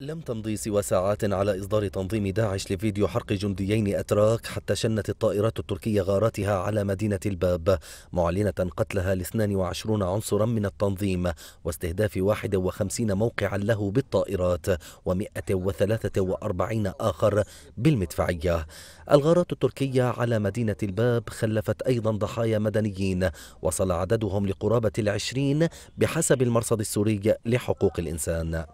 لم تمضي سوى ساعات على إصدار تنظيم داعش لفيديو حرق جنديين أتراك حتى شنت الطائرات التركية غاراتها على مدينة الباب معلنة قتلها ل 22 عنصرا من التنظيم واستهداف 51 موقعا له بالطائرات و143 آخر بالمدفعية الغارات التركية على مدينة الباب خلفت أيضا ضحايا مدنيين وصل عددهم لقرابة العشرين بحسب المرصد السوري لحقوق الإنسان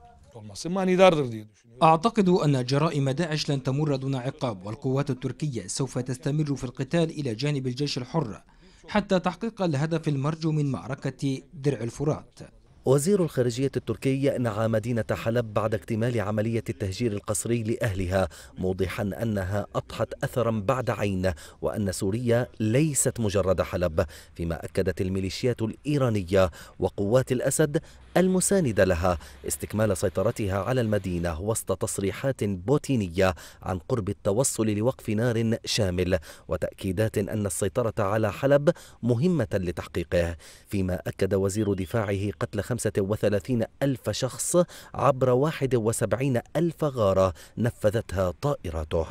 أعتقد أن جرائم داعش لن تمر دون عقاب والقوات التركية سوف تستمر في القتال إلى جانب الجيش الحر حتى تحقيق الهدف المرجو من معركة درع الفرات وزير الخارجية التركي نعى مدينة حلب بعد اكتمال عملية التهجير القسري لأهلها موضحا أنها أضحت أثرا بعد عين وأن سوريا ليست مجرد حلب فيما أكدت الميليشيات الإيرانية وقوات الأسد المساندة لها استكمال سيطرتها على المدينة وسط تصريحات بوتينية عن قرب التوصل لوقف نار شامل وتأكيدات أن السيطرة على حلب مهمة لتحقيقه فيما أكد وزير دفاعه قتل 35 ألف شخص عبر 71 ألف غارة نفذتها طائرته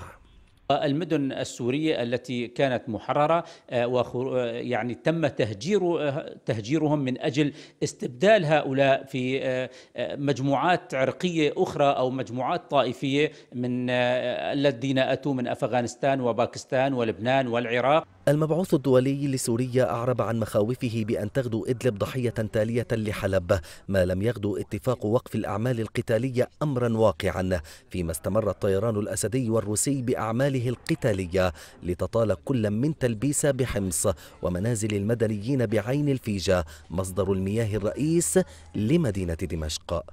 المدن السورية التي كانت محررة آه، ويعني آه، تم تهجير آه، تهجيرهم من أجل استبدال هؤلاء في مجموعات عرقية أخرى أو مجموعات طائفية من الذين أتوا من أفغانستان وباكستان ولبنان والعراق المبعوث الدولي لسوريا أعرب عن مخاوفه بأن تغدو إدلب ضحية تالية لحلب ما لم يغدو اتفاق وقف الأعمال القتالية أمرا واقعا فيما استمر الطيران الأسدي والروسي بأعماله أعماله القتالية لتطال كل من تلبيسة بحمص ومنازل المدنيين بعين الفيجة مصدر المياه الرئيس لمدينة دمشق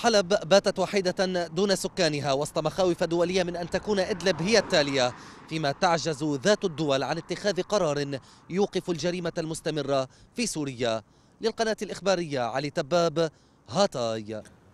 حلب باتت وحيدة دون سكانها وسط مخاوف دولية من أن تكون إدلب هي التالية فيما تعجز ذات الدول عن اتخاذ قرار يوقف الجريمة المستمرة في سوريا للقناة الإخبارية علي تباب هاتاي